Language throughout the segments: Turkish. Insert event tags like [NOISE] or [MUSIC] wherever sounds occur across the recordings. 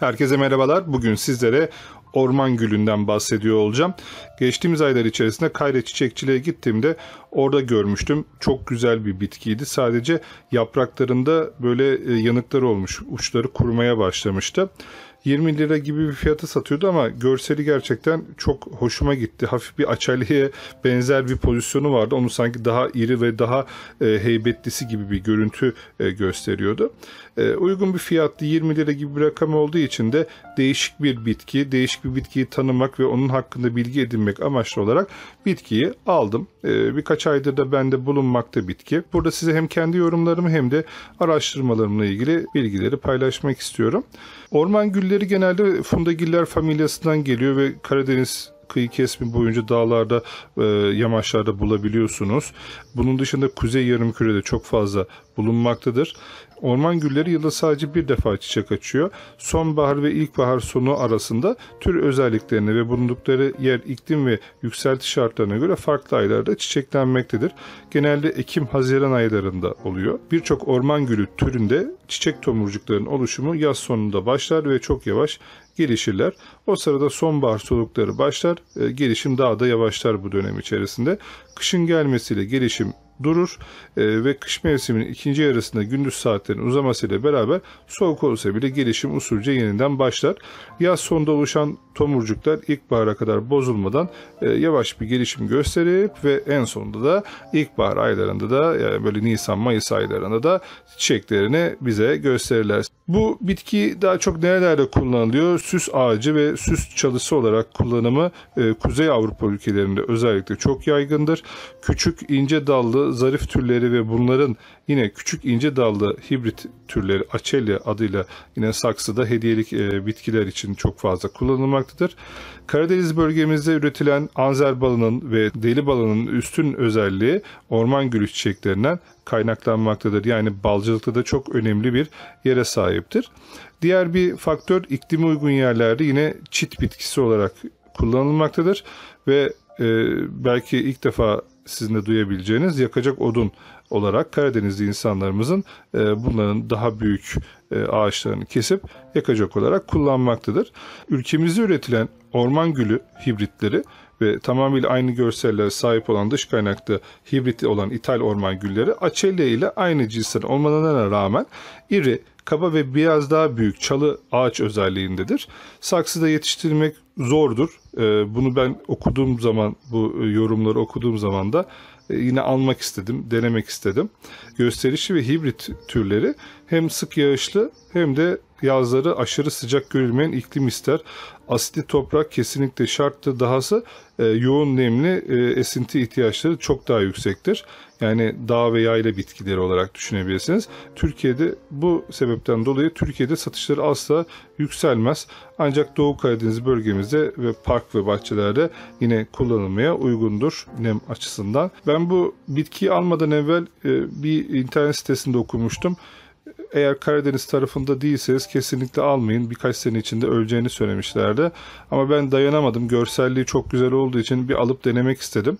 Herkese merhabalar. Bugün sizlere orman gülünden bahsediyor olacağım. Geçtiğimiz aylar içerisinde Kayra Çiçekçiliğe gittiğimde orada görmüştüm. Çok güzel bir bitkiydi. Sadece yapraklarında böyle e, yanıklar olmuş, uçları kurumaya başlamıştı. 20 lira gibi bir fiyata satıyordu ama görseli gerçekten çok hoşuma gitti. Hafif bir açaliye benzer bir pozisyonu vardı. Onu sanki daha iri ve daha e, heybetlisi gibi bir görüntü e, gösteriyordu. E, uygun bir fiyatlı 20 lira gibi bir rakam olduğu için de değişik bir bitki, değişik bir bitkiyi tanımak ve onun hakkında bilgi edinmek amaçlı olarak bitkiyi aldım. E, birkaç aydır da bende bulunmakta bitki. Burada size hem kendi yorumlarımı hem de araştırmalarımla ilgili bilgileri paylaşmak istiyorum. Orman gülleri Türküleri genelde Fundagiller familyasından geliyor ve Karadeniz kıyı kesimi boyunca dağlarda, e, yamaçlarda bulabiliyorsunuz. Bunun dışında Kuzey Yarımküre'de çok fazla bulunmaktadır. Orman gülleri yılda sadece bir defa çiçek açıyor. Sonbahar ve ilkbahar sonu arasında tür özelliklerine ve bulundukları yer iklim ve yükselti şartlarına göre farklı aylarda çiçeklenmektedir. Genelde Ekim-Haziran aylarında oluyor. Birçok orman gülü türünde çiçek tomurcuklarının oluşumu yaz sonunda başlar ve çok yavaş gelişirler. O sırada sonbahar solukları başlar, e, gelişim daha da yavaşlar bu dönem içerisinde. Kışın gelmesiyle gelişim durur e, ve kış mevsiminin ikinci yarısında gündüz saatlerinin uzamasıyla beraber soğuk olsa bile gelişim usulce yeniden başlar. Yaz sonunda oluşan tomurcuklar ilkbahara kadar bozulmadan e, yavaş bir gelişim gösterip ve en sonunda da ilkbahar aylarında da yani böyle Nisan Mayıs aylarında da çiçeklerini bize gösterirler. Bu bitki daha çok nerelerde kullanılıyor? Süs ağacı ve süs çalısı olarak kullanımı e, Kuzey Avrupa ülkelerinde özellikle çok yaygındır. Küçük, ince dallı, zarif türleri ve bunların Yine küçük ince dallı hibrit türleri Açelya adıyla yine saksıda hediyelik e, bitkiler için çok fazla kullanılmaktadır. Karadeniz bölgemizde üretilen anzer balının ve deli balının üstün özelliği orman gülü çiçeklerinden kaynaklanmaktadır. Yani balcılıkta da çok önemli bir yere sahiptir. Diğer bir faktör iklime uygun yerlerde yine çit bitkisi olarak kullanılmaktadır ve e, belki ilk defa sizin de duyabileceğiniz yakacak odun olarak Karadenizli insanlarımızın e, bunların daha büyük e, ağaçlarını kesip yakacak olarak kullanmaktadır. Ülkemizde üretilen orman gülü hibritleri ve tamamıyla aynı görsellere sahip olan dış kaynaklı hibriti olan ithal orman gülleri Açelya ile aynı cinsten olmalarına rağmen iri, kaba ve biraz daha büyük çalı ağaç özelliğindedir. Saksıda yetiştirmek zordur ee, bunu ben okuduğum zaman, bu e, yorumları okuduğum zaman da e, yine almak istedim, denemek istedim. Gösterişi ve hibrit türleri hem sık yağışlı hem de yazları aşırı sıcak görülmeyen iklim ister. Asitli toprak kesinlikle şarttı Dahası e, yoğun nemli e, esinti ihtiyaçları çok daha yüksektir. Yani dağ ve yayla bitkileri olarak düşünebilirsiniz. Türkiye'de bu sebepten dolayı Türkiye'de satışları asla yükselmez. Ancak Doğu Karadeniz bölgemizde ve park park ve bahçelerde yine kullanılmaya uygundur nem açısından. Ben bu bitkiyi almadan evvel e, bir internet sitesinde okumuştum eğer Karadeniz tarafında değilseniz kesinlikle almayın. Birkaç sene içinde öleceğini söylemişlerdi. Ama ben dayanamadım. Görselliği çok güzel olduğu için bir alıp denemek istedim.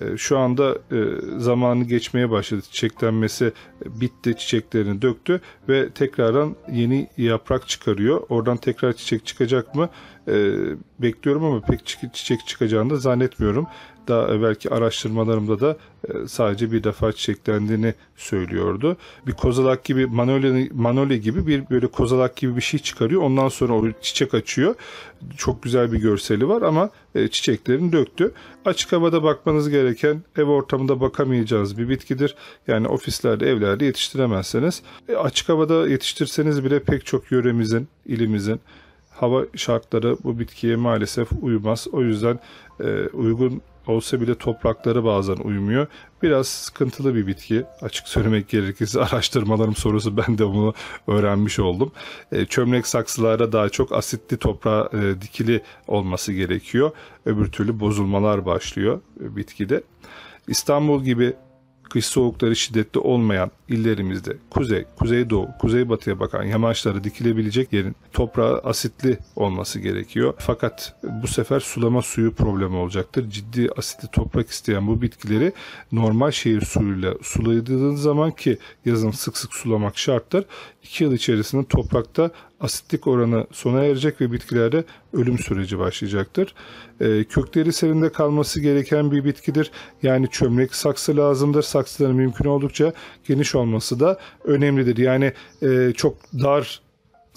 Ee, şu anda e, zamanı geçmeye başladı. Çiçeklenmesi e, bitti, çiçeklerini döktü ve tekrardan yeni yaprak çıkarıyor. Oradan tekrar çiçek çıkacak mı? Ee, bekliyorum ama pek çiçek çıkacağını da zannetmiyorum. Daha e, belki araştırmalarımda da e, sadece bir defa çiçeklendiğini söylüyordu. Bir kozalak gibi manole, manole gibi bir böyle kozalak gibi bir şey çıkarıyor. Ondan sonra o çiçek açıyor. Çok güzel bir görseli var ama e, çiçeklerini döktü. Açık havada bakmanız gereken ev ortamında bakamayacağınız bir bitkidir. Yani ofislerde, evlerde yetiştiremezseniz. Açık havada yetiştirseniz bile pek çok yöremizin, ilimizin hava şartları bu bitkiye maalesef uymaz. O yüzden uygun olsa bile toprakları bazen uymuyor. Biraz sıkıntılı bir bitki. Açık söylemek gerekirse araştırmalarım sorusu ben de onu öğrenmiş oldum. E, çömlek saksılara daha çok asitli toprağa e, dikili olması gerekiyor. Öbür türlü bozulmalar başlıyor e, bitkide. İstanbul gibi kış soğukları şiddetli olmayan illerimizde kuzey, kuzeydoğu, kuzeybatıya bakan yamaçlara dikilebilecek yerin toprağı asitli olması gerekiyor. Fakat bu sefer sulama suyu problemi olacaktır. Ciddi asitli toprak isteyen bu bitkileri normal şehir suyuyla sulaydığınız zaman ki yazın sık sık sulamak şarttır. 2 yıl içerisinde toprakta asitlik oranı sona erecek ve bitkilerde ölüm süreci başlayacaktır. E, kökleri serinde kalması gereken bir bitkidir. Yani çömlek saksı lazımdır. Saksıların mümkün oldukça geniş olması da önemlidir. Yani e, çok dar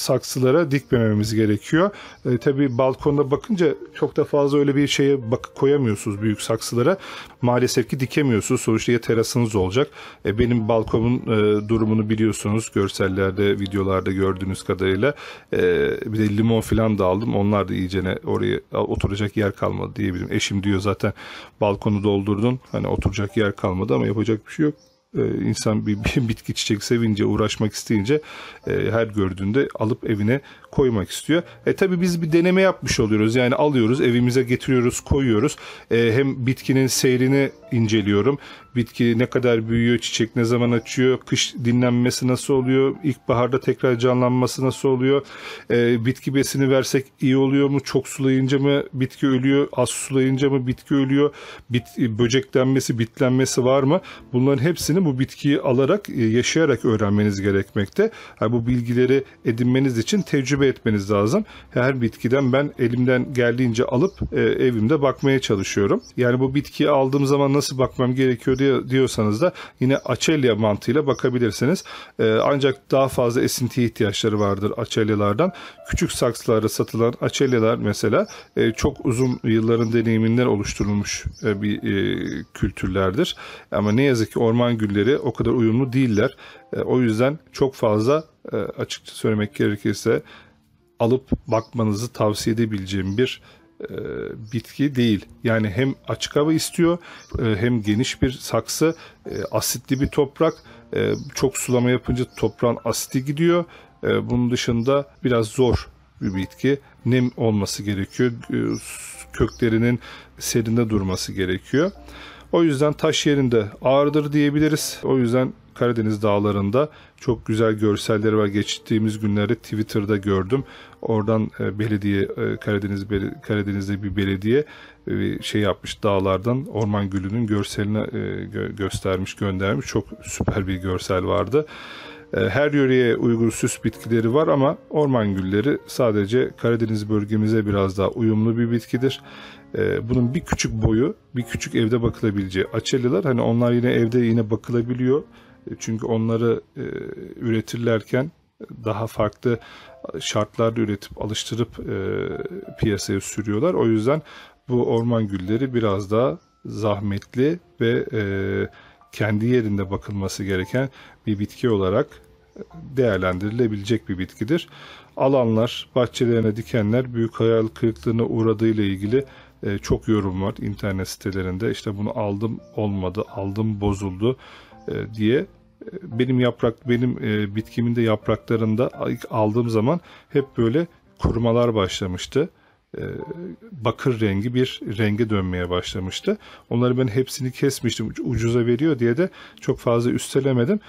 saksılara dikmememiz gerekiyor. E, tabii balkonda bakınca çok da fazla öyle bir şeye bak koyamıyorsunuz büyük saksılara. Maalesef ki dikemiyorsunuz. Sonuçta ya terasınız olacak. E, benim balkonun e, durumunu biliyorsunuz. Görsellerde, videolarda gördüğünüz kadarıyla. E, bir de limon falan da aldım. Onlar da iyicene oraya oturacak yer kalmadı diyebilirim. Eşim diyor zaten balkonu doldurdun. Hani oturacak yer kalmadı ama yapacak bir şey yok. E, insan bir, bir [LAUGHS] bitki çiçek sevince uğraşmak isteyince e, her gördüğünde alıp evine koymak istiyor. E tabi biz bir deneme yapmış oluyoruz yani alıyoruz evimize getiriyoruz koyuyoruz e, hem bitkinin seyrini inceliyorum bitki ne kadar büyüyor, çiçek ne zaman açıyor, kış dinlenmesi nasıl oluyor, ilkbaharda tekrar canlanması nasıl oluyor, e, bitki besini versek iyi oluyor mu, çok sulayınca mı bitki ölüyor, az sulayınca mı bitki ölüyor, bit, böceklenmesi, bitlenmesi var mı? Bunların hepsini bu bitkiyi alarak, e, yaşayarak öğrenmeniz gerekmekte. Yani bu bilgileri edinmeniz için tecrübe etmeniz lazım. Her bitkiden ben elimden geldiğince alıp e, evimde bakmaya çalışıyorum. Yani bu bitkiyi aldığım zaman nasıl bakmam gerekiyor diye diyorsanız da yine açelya mantığıyla bakabilirsiniz. Ee, ancak daha fazla esintiye ihtiyaçları vardır açelyalardan. Küçük saksılarda satılan açelyalar mesela e, çok uzun yılların deneyiminden oluşturulmuş e, bir e, kültürlerdir. Ama ne yazık ki orman gülleri o kadar uyumlu değiller. o yüzden çok fazla e, açıkça söylemek gerekirse alıp bakmanızı tavsiye edebileceğim bir e, bitki değil. Yani hem açık hava istiyor e, hem geniş bir saksı e, asitli bir toprak çok sulama yapınca toprağın asiti gidiyor. Bunun dışında biraz zor bir bitki. Nem olması gerekiyor. Köklerinin serinde durması gerekiyor. O yüzden taş yerinde ağırdır diyebiliriz. O yüzden Karadeniz dağlarında çok güzel görselleri var. Geçtiğimiz günlerde Twitter'da gördüm. Oradan e, belediye e, Karadeniz Karadeniz'de bir belediye e, şey yapmış dağlardan orman gülünün görselini göstermiş göndermiş. Çok süper bir görsel vardı. Her yöreye uygun süs bitkileri var ama orman gülleri sadece Karadeniz bölgemize biraz daha uyumlu bir bitkidir. Bunun bir küçük boyu, bir küçük evde bakılabileceği açeliler. Hani onlar yine evde yine bakılabiliyor e, çünkü onları e, üretirlerken daha farklı şartlarda üretip alıştırıp e, piyasaya sürüyorlar. O yüzden bu orman gülleri biraz daha zahmetli ve kendi yerinde bakılması gereken bir bitki olarak değerlendirilebilecek bir bitkidir. Alanlar, bahçelerine dikenler büyük hayal kırıklığına uğradığı ile ilgili çok yorum var internet sitelerinde. İşte bunu aldım olmadı, aldım bozuldu diye benim yaprak benim e, bitkimin yapraklarında aldığım zaman hep böyle kurumalar başlamıştı. E, bakır rengi bir renge dönmeye başlamıştı. Onları ben hepsini kesmiştim ucuza veriyor diye de çok fazla üstelemedim.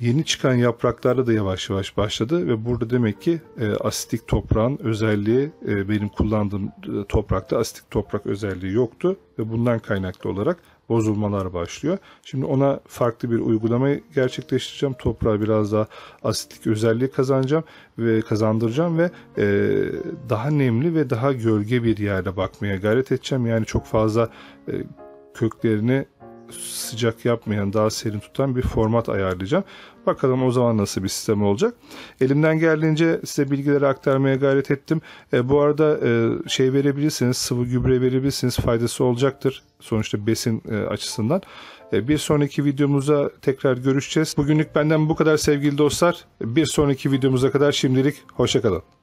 Yeni çıkan yapraklarda da yavaş yavaş başladı ve burada demek ki e, asitik toprağın özelliği e, benim kullandığım e, toprakta asitik toprak özelliği yoktu ve bundan kaynaklı olarak bozulmalar başlıyor. Şimdi ona farklı bir uygulamayı gerçekleştireceğim. Toprağa biraz daha asitlik özelliği kazanacağım ve kazandıracağım ve e, daha nemli ve daha gölge bir yerde bakmaya gayret edeceğim. Yani çok fazla e, köklerini sıcak yapmayan, daha serin tutan bir format ayarlayacağım. Bakalım o zaman nasıl bir sistem olacak. Elimden geldiğince size bilgileri aktarmaya gayret ettim. E, bu arada e, şey verebilirsiniz, sıvı gübre verebilirsiniz. Faydası olacaktır sonuçta besin e, açısından. E, bir sonraki videomuza tekrar görüşeceğiz. Bugünlük benden bu kadar sevgili dostlar. Bir sonraki videomuza kadar şimdilik hoşçakalın.